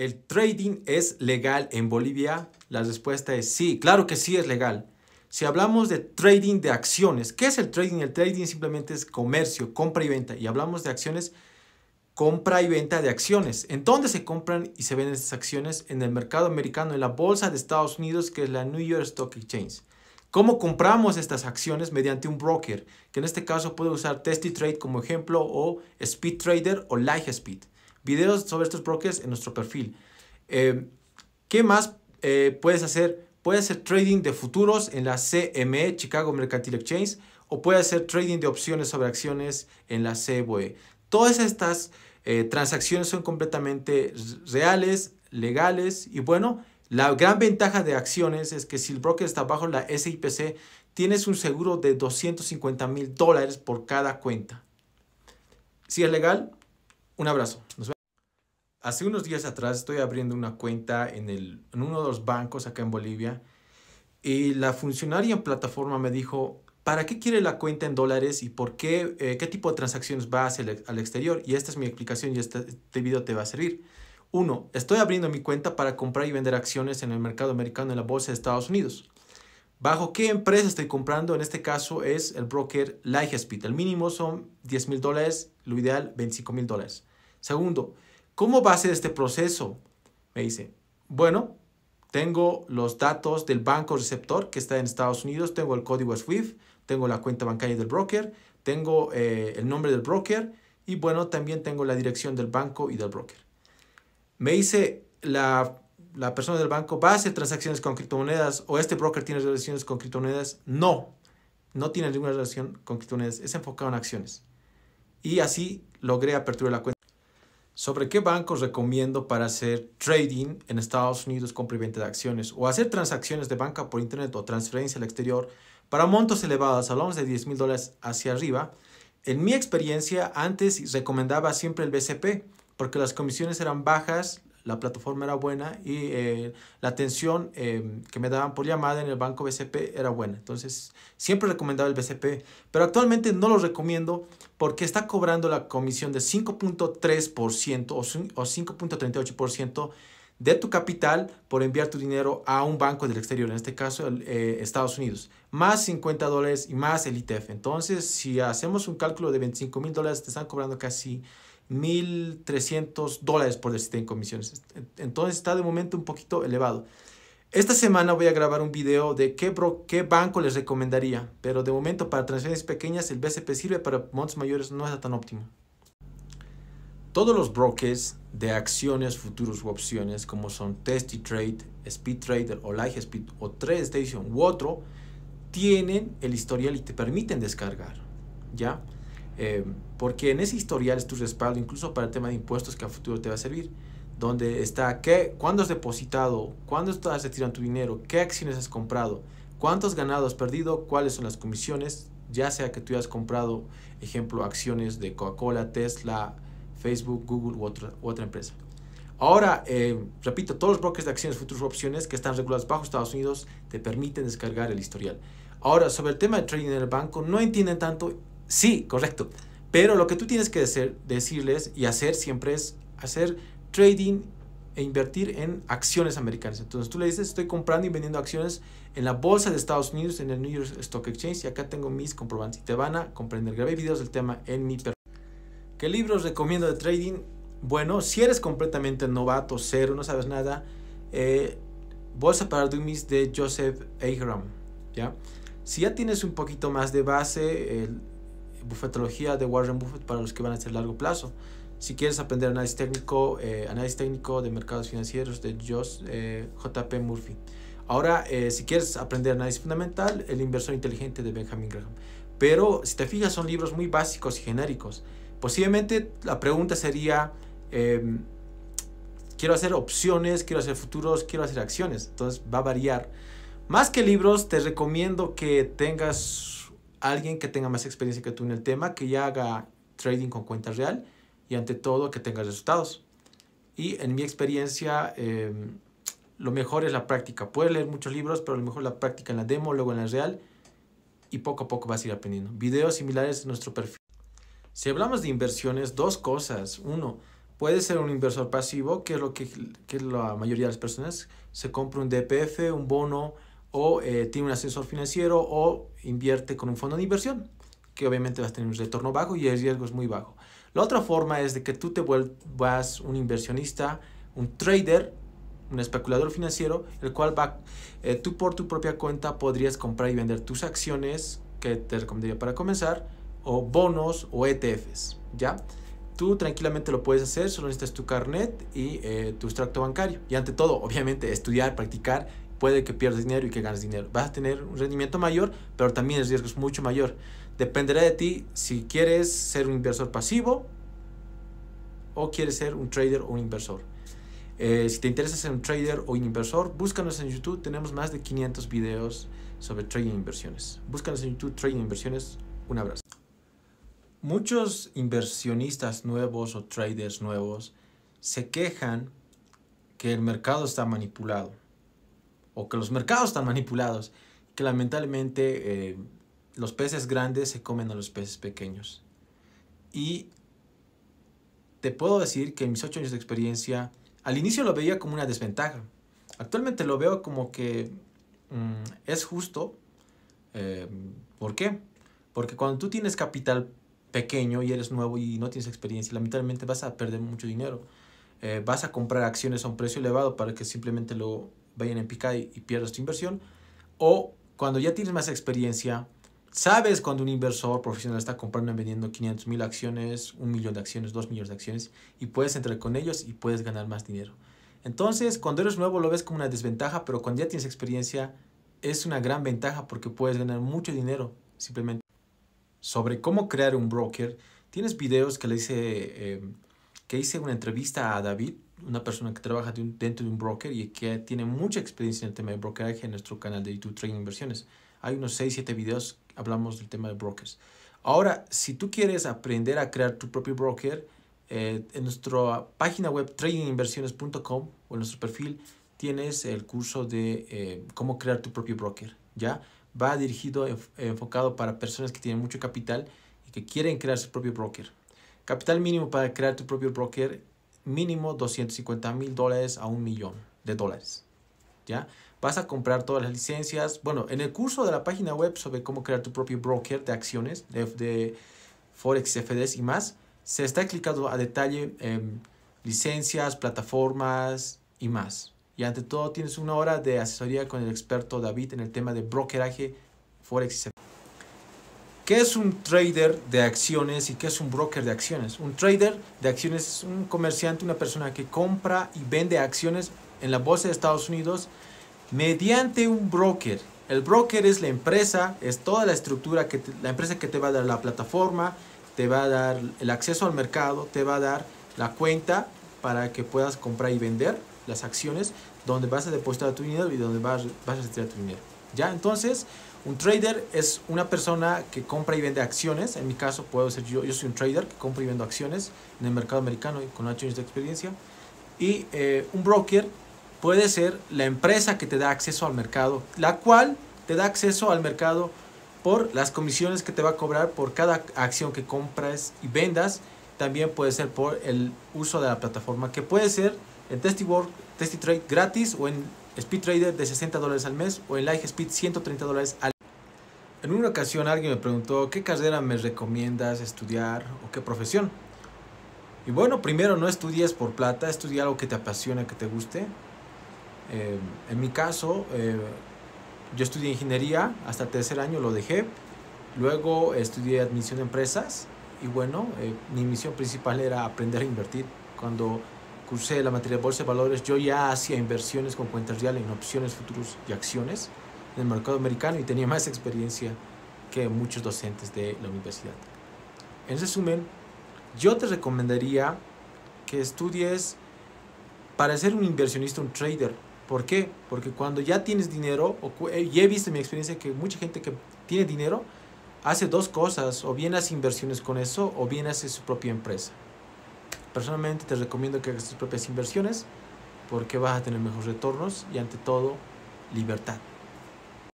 ¿el trading es legal en Bolivia? La respuesta es sí, claro que sí es legal. Si hablamos de trading de acciones, ¿qué es el trading? El trading simplemente es comercio, compra y venta. Y hablamos de acciones, compra y venta de acciones. ¿En dónde se compran y se venden esas acciones? En el mercado americano, en la bolsa de Estados Unidos, que es la New York Stock Exchange. ¿Cómo compramos estas acciones? Mediante un broker, que en este caso puede usar Testy Trade como ejemplo, o Speed Trader o Light Speed videos sobre estos brokers en nuestro perfil. Eh, ¿Qué más eh, puedes hacer? Puedes hacer trading de futuros en la CME, Chicago Mercantile Exchange, o puedes hacer trading de opciones sobre acciones en la CBOE. Todas estas eh, transacciones son completamente reales, legales y bueno, la gran ventaja de acciones es que si el broker está bajo la SIPC, tienes un seguro de 250 mil dólares por cada cuenta. Si es legal, un abrazo. Hace unos días atrás estoy abriendo una cuenta en, el, uno de los bancos acá en Bolivia y la funcionaria en plataforma me dijo, ¿para qué quiere la cuenta en dólares y por qué, eh, qué tipo de transacciones va a hacer al exterior? Y esta es mi explicación y este, este, video te va a servir. Uno, Estoy abriendo mi cuenta para comprar y vender acciones en el mercado americano en la bolsa de Estados Unidos. ¿Bajo qué empresa estoy comprando? En este caso es el broker Lightspeed. El mínimo son 10 mil dólares, lo ideal 25 mil dólares. Segundo, ¿cómo va a ser este proceso? Me dice, bueno, tengo los datos del banco receptor que está en Estados Unidos, tengo el código SWIFT, tengo la cuenta bancaria del broker, tengo eh, el nombre del broker y bueno, también tengo la dirección del banco y del broker. Me dice la, la persona del banco, ¿va a hacer transacciones con criptomonedas o este broker tiene relaciones con criptomonedas? No, no tiene ninguna relación con criptomonedas, es enfocado en acciones. Y así logré aperturar la cuenta sobre qué bancos recomiendo para hacer trading en Estados Unidos, con y de acciones, o hacer transacciones de banca por Internet o transferencia al exterior para montos elevados, hablamos de 10 mil dólares hacia arriba. En mi experiencia, antes recomendaba siempre el BCP, porque las comisiones eran bajas la plataforma era buena y eh, la atención em, que me daban por llamada en el banco BCP era buena. Entonces, siempre recomendaba el BCP, pero actualmente no lo recomiendo porque está cobrando la comisión de 5.3% o 5.38% de tu capital por enviar tu dinero a un banco del exterior, en este caso eh, Estados Unidos, más 50 dólares y más el ITF. E Entonces, si hacemos un cálculo de 25 mil dólares, te están cobrando casi 1.300 dólares por decirte en comisiones. Entonces está de momento un poquito elevado. Esta semana voy a grabar un video de qué, bro, qué banco les recomendaría, pero de momento para transacciones pequeñas el BCP sirve, para montos mayores no es tan óptimo. Todos los brokers de acciones, futuros u opciones, como son Testy Trade, Speed Trader o light Speed o TradeStation u otro, tienen el historial y te permiten descargar, ¿ya? Eh, porque en ese historial es tu respaldo, incluso para el tema de impuestos que a futuro te va a servir, donde está qué, cuándo has depositado, cuándo estás retirando tu dinero, qué acciones has comprado, cuántos ganados has perdido, cuáles son las comisiones, ya sea que tú hayas comprado, ejemplo, acciones de Coca-Cola, Tesla, Facebook, Google u, otra, otra empresa. Ahora, eh, repito, todos los bloques de acciones, futuros opciones que están regulados bajo Estados Unidos te permiten descargar el historial. Ahora, sobre el tema de trading en el banco, no entienden tanto Sí, correcto. Pero lo que tú tienes que decirles y hacer siempre es hacer trading e invertir en acciones americanas. Entonces tú le dices, estoy comprando y vendiendo acciones en la bolsa de Estados Unidos, en el New York Stock Exchange, y acá tengo mis comprobantes y te van a comprender. Grabé videos del tema en mi perfil. ¿Qué libros recomiendo de trading? Bueno, si eres completamente novato, cero, no sabes nada, eh, Bolsa para Dummies de Joseph Ahram, ¿ya? Si ya tienes un poquito más de base, el Bufetología de Warren Buffett para los que van a hacer largo plazo. Si quieres aprender análisis técnico, eh, análisis técnico de mercados financieros de Josh, eh, JP Murphy. Ahora, eh, si quieres aprender análisis fundamental, El inversor inteligente de Benjamin Graham. Pero si te fijas, son libros muy básicos y genéricos. Posiblemente la pregunta sería, em, quiero hacer opciones, quiero hacer futuros, quiero hacer acciones. Entonces va a variar. Más que libros, te recomiendo que tengas alguien que tenga más experiencia que tú en el tema, que ya haga trading con cuenta real y ante todo que tenga resultados. Y en mi experiencia, em, lo mejor es la práctica. Puedes leer muchos libros, pero lo mejor es la práctica en la demo, luego en la real y poco a poco vas a ir aprendiendo. Videos similares en nuestro perfil. Si hablamos de inversiones, dos cosas. Uno, puede ser un inversor pasivo, que es lo que, que la mayoría de las personas se compra un DPF, un bono, o eh, tiene un asesor financiero o invierte con un fondo de inversión, que obviamente vas a tener un retorno bajo y el riesgo es muy bajo. La otra forma es de que tú te vuelvas un inversionista, un trader, un especulador financiero, el cual va, eh, tú por tu propia cuenta podrías comprar y vender tus acciones, que te recomendaría para comenzar, o bonos o ETFs, ¿ya? Tú tranquilamente lo puedes hacer, solo necesitas tu carnet y eh, tu extracto bancario. Y ante todo, obviamente, estudiar, practicar puede que pierdas dinero y que ganes dinero. Vas a tener un rendimiento mayor, pero también el riesgo es mucho mayor. Dependerá de ti si quieres ser un inversor pasivo o quieres ser un trader o un inversor. Eh, si te interesa ser un trader o un inversor, búscanos en YouTube. Tenemos más de 500 videos sobre trading e inversiones. Búscanos en YouTube Trading e Inversiones. Un abrazo. Muchos inversionistas nuevos o traders nuevos se quejan que el mercado está manipulado o que los mercados están manipulados, que lamentablemente eh, los peces grandes se comen a los peces pequeños. Y te puedo decir que en mis ocho años de experiencia, al inicio lo veía como una desventaja. Actualmente lo veo como que mm, es justo. Eh, ¿Por qué? Porque cuando tú tienes capital pequeño y eres nuevo y no tienes experiencia, lamentablemente vas a perder mucho dinero. Eh, vas a comprar acciones a un precio elevado para que simplemente lo vayan en picada y, pierdas tu inversión. O cuando ya tienes más experiencia, sabes cuando un inversor profesional está comprando y vendiendo 500 mil acciones, un millón de acciones, dos millones de acciones y puedes entrar con ellos y puedes ganar más dinero. Entonces, cuando eres nuevo lo ves como una desventaja, pero cuando ya tienes experiencia es una gran ventaja porque puedes ganar mucho dinero simplemente. Sobre cómo crear un broker, tienes videos que le hice, eh, que hice una entrevista a David una persona que trabaja dentro de un broker y que tiene mucha experiencia en el tema de brokeraje en nuestro canal de YouTube Trading Inversiones. Hay unos 6, 7 videos que hablamos del tema de brokers. Ahora, si tú quieres aprender a crear tu propio broker, eh, en nuestra página web tradinginversiones.com o en nuestro perfil tienes el curso de eh, cómo crear tu propio broker. ¿ya? Va dirigido, enfocado para personas que tienen mucho capital y que quieren crear su propio broker. Capital mínimo para crear tu propio broker mínimo 250 mil dólares a un millón de dólares. ¿Ya? Vas a comprar todas las licencias. Bueno, en el curso de la página web sobre cómo crear tu propio broker de acciones, de, Forex, CFDs y más, se está explicando a detalle em, licencias, plataformas y más. Y ante todo tienes una hora de asesoría con el experto David en el tema de brokeraje, Forex y CFDs. ¿Qué es un trader de acciones y qué es un broker de acciones? Un trader de acciones es un comerciante, una persona que compra y vende acciones en la bolsa de Estados Unidos mediante un broker. El broker es la empresa, es toda la estructura, que la empresa que te va a dar la plataforma, te va a dar el acceso al mercado, te va a dar la cuenta para que puedas comprar y vender las acciones donde vas a depositar tu dinero y donde vas, vas a retirar tu dinero. ¿Ya? Entonces, un trader es una persona que compra y vende acciones. En mi caso, puedo ser yo, yo soy un trader que compra y vendo acciones en el mercado americano y con años de experiencia. Y eh, un broker puede ser la empresa que te da acceso al mercado, la cual te da acceso al mercado por las comisiones que te va a cobrar por cada acción que compras y vendas. También puede ser por el uso de la plataforma, que puede ser en y TestiTrade gratis o en Speed Trader de 60 dólares al mes o en Life Speed 130 dólares al En una ocasión alguien me preguntó qué carrera me recomiendas estudiar o qué profesión. Y bueno, primero no estudies por plata, estudia algo que te apasiona, que te guste. Eh, en mi caso, eh, yo estudié ingeniería hasta el tercer año, lo dejé. Luego estudié admisión de empresas y bueno, eh, mi misión principal era aprender a invertir. Cuando cursé la materia de Bolsa de Valores, yo ya hacía inversiones con cuentas reales en opciones, futuros y acciones en el mercado americano y tenía más experiencia que muchos docentes de la universidad. En resumen, yo te recomendaría que estudies para ser un inversionista, un trader. ¿Por qué? Porque cuando ya tienes dinero, eh, y he visto en mi experiencia que mucha gente que tiene dinero hace dos cosas, o bien hace inversiones con eso, o bien hace su propia empresa. Personalmente te recomiendo que hagas tus propias inversiones porque vas a tener mejores retornos y ante todo libertad.